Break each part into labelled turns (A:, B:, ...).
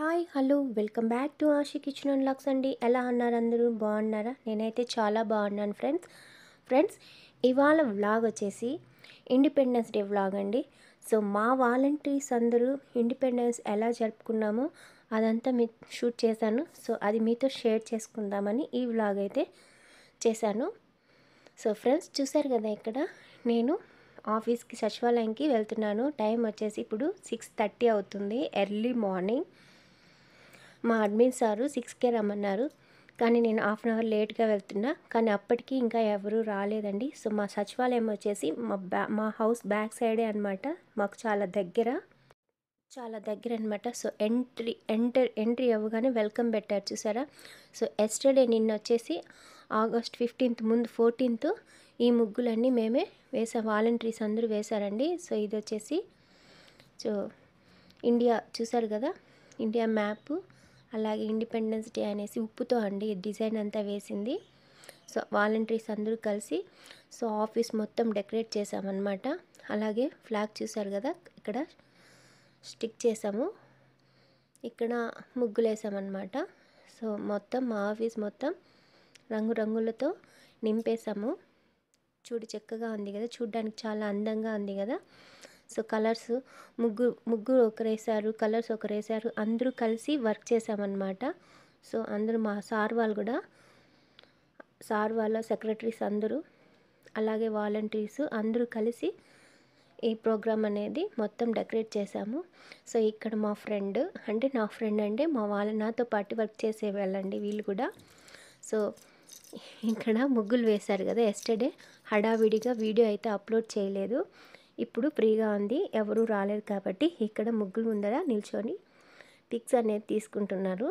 A: hi hello welcome back to Ashi kitchen and vlogs అండి ఎలా అన్నారు అందరూ బాగున్నారా నేనైతే చాలా బాగున్నాను ఫ్రెండ్స్ ఫ్రెండ్స్ ఇవాళ వ్లాగ్ వచ్చేసి ఇండిపెండెన్స్ డే వ్లాగ్ అండి సో మా వాలంటీర్స్ అందరూ ఇండిపెండెన్స్ ఎలా జరుపుకున్నామో అదంతా మీ షూట్ చేశాను సో అది మీతో షేర్ చేసుకుందామని ఈ వ్లాగ్ అయితే చేశాను సో ఫ్రెండ్స్ చూశారు కదా ఇక్కడ నేను ఆఫీస్కి సచివాలయంకి వెళ్తున్నాను టైం వచ్చేసి ఇప్పుడు సిక్స్ థర్టీ అవుతుంది ఎర్లీ మార్నింగ్ మా అడ్మిన్ సారు సిక్స్కే రమ్మన్నారు కానీ నేను హాఫ్ అన్ అవర్ లేట్గా వెళ్తున్నా కానీ అప్పటికీ ఇంకా ఎవరూ రాలేదండి సో మా సచివాలయం వచ్చేసి మా బ్యా మా హౌస్ బ్యాక్ సైడే అనమాట మాకు చాలా దగ్గర చాలా దగ్గర అనమాట సో ఎంట్రీ ఎంటర్ ఎంట్రీ అవ్వగానే వెల్కమ్ పెట్టారు చూసారా సో ఎస్టర్డే నిన్న వచ్చేసి ఆగస్ట్ ఫిఫ్టీన్త్ ముందు ఫోర్టీన్త్ ఈ ముగ్గులన్నీ మేమే వేసా వాలంటీర్స్ అందరూ వేశారండి సో ఇది వచ్చేసి సో ఇండియా చూసారు కదా ఇండియా మ్యాప్ అలాగే ఇండిపెండెన్స్ డే అనేసి ఉప్పుతో అండి డిజైన్ అంతా వేసింది సో వాలంటీర్స్ అందరూ కలిసి సో ఆఫీస్ మొత్తం డెకరేట్ చేసామన్నమాట అలాగే ఫ్లాగ్ చూసారు కదా ఇక్కడ స్టిక్ చేసాము ఇక్కడ ముగ్గులు వేసామన్నమాట సో మొత్తం మా ఆఫీస్ మొత్తం రంగురంగులతో నింపేశాము చూడు చక్కగా ఉంది కదా చూడ్డానికి చాలా అందంగా ఉంది కదా సో కలర్స్ ముగ్గురు ముగ్గురు ఒకరేసారు కలర్స్ ఒకరేసారు అందరూ కలిసి వర్క్ చేసామన్నమాట సో అందరూ మా సార్ వాళ్ళు కూడా సార్ వాళ్ళ సెక్రటరీస్ అందరూ అలాగే వాలంటీర్స్ అందరూ కలిసి ఈ ప్రోగ్రామ్ అనేది మొత్తం డెకరేట్ చేశాము సో ఇక్కడ మా ఫ్రెండ్ అంటే నా ఫ్రెండ్ అంటే మా వాళ్ళ నాతో పాటు వర్క్ చేసే వాళ్ళండి వీళ్ళు కూడా సో ఇక్కడ ముగ్గులు వేశారు కదా ఎస్టర్డే హడావిడిగా వీడియో అయితే అప్లోడ్ చేయలేదు ఇప్పుడు ఫ్రీగా ఉంది ఎవరు రాలేరు కాబట్టి ఇక్కడ ముగ్గురు ముందర నిల్చొని పిక్స్ అనేది తీసుకుంటున్నారు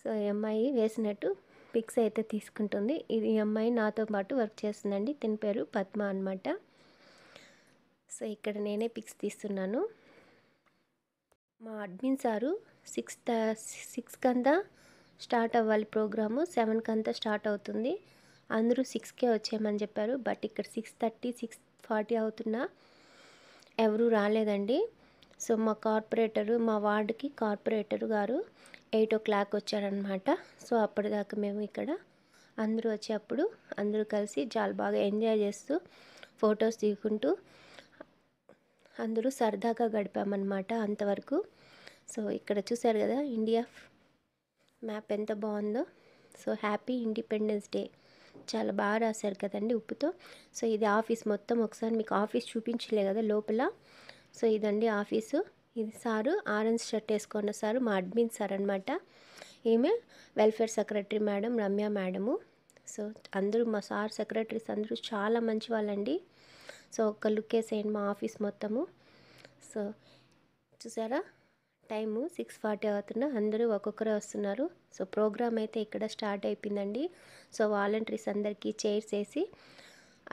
A: సో అమ్మాయి వేసినట్టు పిక్స్ అయితే తీసుకుంటుంది ఇది అమ్మాయి నాతో పాటు వర్క్ చేస్తుందండి తిని పేరు పద్మ అనమాట సో ఇక్కడ నేనే పిక్స్ తీస్తున్నాను మా అడ్మిన్ సారు సిక్స్ సిక్స్ కంతా స్టార్ట్ అవ్వాలి ప్రోగ్రాము సెవెన్ కంతా స్టార్ట్ అవుతుంది అందరూ సిక్స్కే వచ్చేయమని చెప్పారు బట్ ఇక్కడ సిక్స్ థర్టీ సిక్స్ ఫార్టీ అవుతున్నా ఎవరూ రాలేదండి సో మా కార్పొరేటరు మా వార్డుకి కార్పొరేటర్ గారు ఎయిట్ ఓ క్లాక్ వచ్చారనమాట సో అప్పటిదాకా మేము ఇక్కడ అందరూ వచ్చేప్పుడు అందరూ కలిసి చాలా బాగా ఎంజాయ్ చేస్తూ ఫొటోస్ తీసుకుంటూ అందరూ సరదాగా గడిపామన్నమాట అంతవరకు సో ఇక్కడ చూశారు కదా ఇండియా మ్యాప్ ఎంత బాగుందో సో హ్యాపీ ఇండిపెండెన్స్ డే చాలా బాగా రాశారు కదండి ఉప్పుతో సో ఇది ఆఫీస్ మొత్తం ఒకసారి మీకు ఆఫీస్ చూపించలే కదా లోపల సో ఇదండి ఆఫీసు ఇది సారు ఆరెంజ్ షర్ట్ వేసుకున్న సారు మా అడ్మిన్ సార్ అనమాట ఈమె welfare secretary madam Ramya madam so అందరూ మా సార్ సెక్రటరీస్ అందరూ చాలా మంచి వాళ్ళండి సో ఒక్క లుక్ వేసేయండి మా ఆఫీస్ మొత్తము సో చూసారా టైము సిక్స్ ఫార్టీ అవుతున్న అందరూ ఒక్కొక్కరే వస్తున్నారు సో ప్రోగ్రామ్ అయితే ఇక్కడ స్టార్ట్ అయిపోయిందండి సో వాలంటీర్స్ అందరికీ చైర్స్ వేసి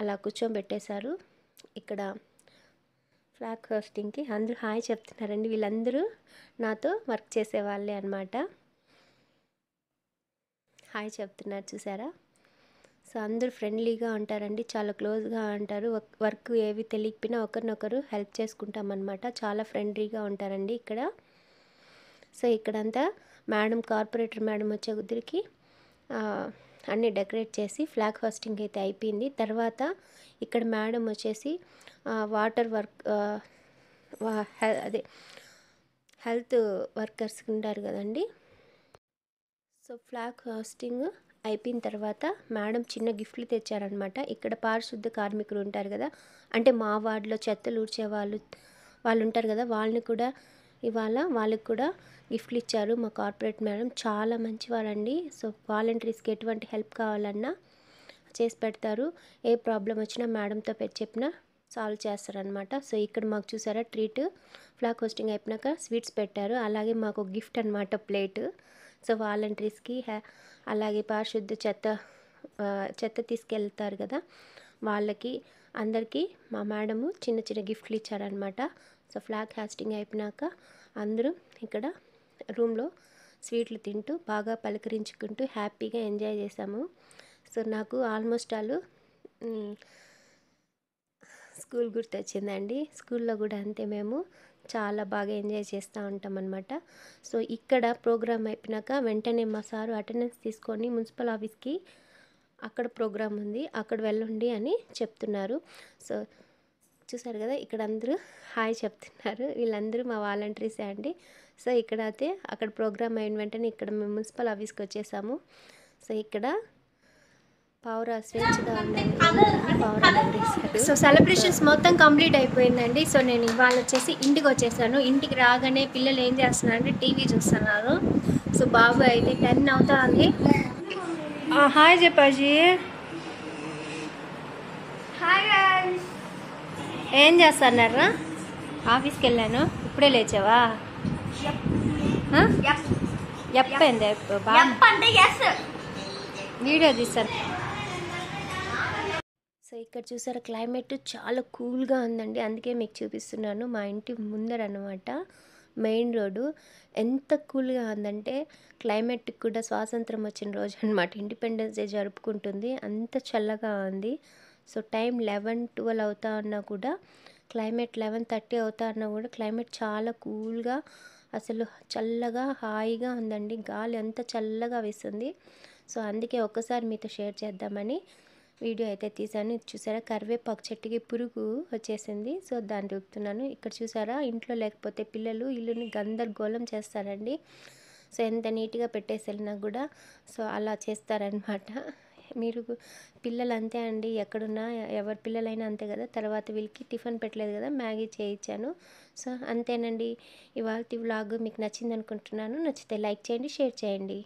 A: అలా కూర్చోబెట్టేశారు ఇక్కడ ఫ్లాగ్ హోస్టింగ్కి అందరూ హాయ్ చెప్తున్నారండి వీళ్ళందరూ నాతో వర్క్ చేసేవాళ్ళే అనమాట హాయ్ చెప్తున్నారు చూసారా సో అందరూ ఫ్రెండ్లీగా ఉంటారండి చాలా క్లోజ్గా ఉంటారు వర్క్ ఏవి తెలియకపోయినా ఒకరినొకరు హెల్ప్ చేసుకుంటామన్నమాట చాలా ఫ్రెండ్లీగా ఉంటారండి ఇక్కడ సో ఇక్కడంతా మేడం కార్పొరేటర్ మేడం వచ్చే కుదిరికి అన్నీ డెకరేట్ చేసి ఫ్లాగ్ హోస్టింగ్ అయితే అయిపోయింది తర్వాత ఇక్కడ మేడం వచ్చేసి వాటర్ వర్క్ అదే హెల్త్ వర్కర్స్ ఉంటారు కదండి సో ఫ్లాగ్ హోస్టింగ్ అయిపోయిన తర్వాత మేడం చిన్న గిఫ్ట్లు తెచ్చారనమాట ఇక్కడ పారిశుద్ధ కార్మికులు ఉంటారు కదా అంటే మా వార్డులో చెత్తలు ఊడ్చే వాళ్ళు వాళ్ళు ఉంటారు కదా వాళ్ళని కూడా ఇవాళ వాళ్ళకి కూడా గిఫ్ట్లు ఇచ్చారు మా కార్పొరేట్ మేడం చాలా మంచివారండి సో వాలంటీర్స్కి ఎటువంటి హెల్ప్ కావాలన్నా చేసి పెడతారు ఏ ప్రాబ్లం వచ్చినా మేడంతో పెట్టి చెప్పినా సాల్వ్ చేస్తారనమాట సో ఇక్కడ మాకు చూసారా ట్రీట్ ఫ్లాగ్ హోస్టింగ్ అయిపోయినాక స్వీట్స్ పెట్టారు అలాగే మాకు గిఫ్ట్ అనమాట ప్లేట్ సో వాలంటీర్స్కి అలాగే పారిశుద్ధ చెత్త చెత్త తీసుకెళ్తారు కదా వాళ్ళకి అందరికీ మా మేడము చిన్న చిన్న గిఫ్ట్లు ఇచ్చారనమాట సో ఫ్లాగ్ హ్యాస్టింగ్ అయిపోయినాక అందరూ ఇక్కడ రూమ్లో స్వీట్లు తింటూ బాగా పలకరించుకుంటూ హ్యాపీగా ఎంజాయ్ చేశాము సో నాకు ఆల్మోస్ట్ ఆల్ స్కూల్ గుర్తొచ్చిందండి స్కూల్లో కూడా అంతే మేము చాలా బాగా ఎంజాయ్ చేస్తూ ఉంటాం అనమాట సో ఇక్కడ ప్రోగ్రామ్ అయిపోయినాక వెంటనే మా సారు అటెండెన్స్ తీసుకొని మున్సిపల్ ఆఫీస్కి అక్కడ ప్రోగ్రామ్ ఉంది అక్కడ వెళ్ళండి అని చెప్తున్నారు సో చూసారు కదా ఇక్కడ అందరూ హాయ్ చెప్తున్నారు వీళ్ళందరూ మా వాలంటీర్సే అండి సో ఇక్కడ అయితే అక్కడ ప్రోగ్రామ్ అయిన వెంటనే ఇక్కడ మున్సిపల్ ఆఫీస్కి వచ్చేసాము సో ఇక్కడ పావురా స్వేచ్ఛగా సో సెలబ్రేషన్స్ మొత్తం కంప్లీట్ అయిపోయిందండి సో నేను ఇవాళ వచ్చేసి ఇంటికి వచ్చేసాను ఇంటికి రాగానే పిల్లలు ఏం చేస్తున్నారు అంటే టీవీ చూస్తున్నారు సో బాబు అయితే టెన్ అవుతుంది హాయ్ చెప్పాజీ ఏం చేస్తున్నారా ఆఫీస్కి వెళ్ళాను ఇప్పుడే లేచావా ఎప్పైంది వీడియో తీస్తాను సో ఇక్కడ చూసారా క్లైమేట్ చాలా కూల్గా ఉందండి అందుకే మీకు చూపిస్తున్నాను మా ఇంటి ముందర అనమాట మెయిన్ రోడ్డు ఎంత కూల్గా ఉందంటే క్లైమేట్కి కూడా స్వాతంత్రం వచ్చిన రోజు అనమాట ఇండిపెండెన్స్ డే జరుపుకుంటుంది అంత చల్లగా ఉంది సో టైం లెవెన్ ట్వెల్వ్ అవుతా ఉన్నా కూడా క్లైమేట్ లెవెన్ థర్టీ అవుతా ఉన్నా కూడా క్లైమేట్ చాలా కూల్గా అసలు చల్లగా హాయిగా ఉందండి గాలి అంత చల్లగా వేస్తుంది సో అందుకే ఒక్కసారి మీతో షేర్ చేద్దామని వీడియో అయితే తీశాను చూసారా కరివేపాకు చెట్టుకి పురుగు వచ్చేసింది సో దాన్ని చూపుతున్నాను ఇక్కడ చూసారా ఇంట్లో లేకపోతే పిల్లలు ఇల్లుని గందరగోళం చేస్తారండి సో ఎంత నీట్గా పెట్టేసి వెళ్ళినా కూడా సో అలా చేస్తారనమాట మీరు పిల్లలు అంతే అండి ఎక్కడున్నా ఎవరి పిల్లలైనా అంతే కదా తర్వాత వీళ్ళకి టిఫిన్ పెట్టలేదు కదా మ్యాగీ చేయించాను సో అంతేనండి ఇవాళ వ్లాగ్ మీకు నచ్చింది అనుకుంటున్నాను నచ్చితే లైక్ చేయండి షేర్ చేయండి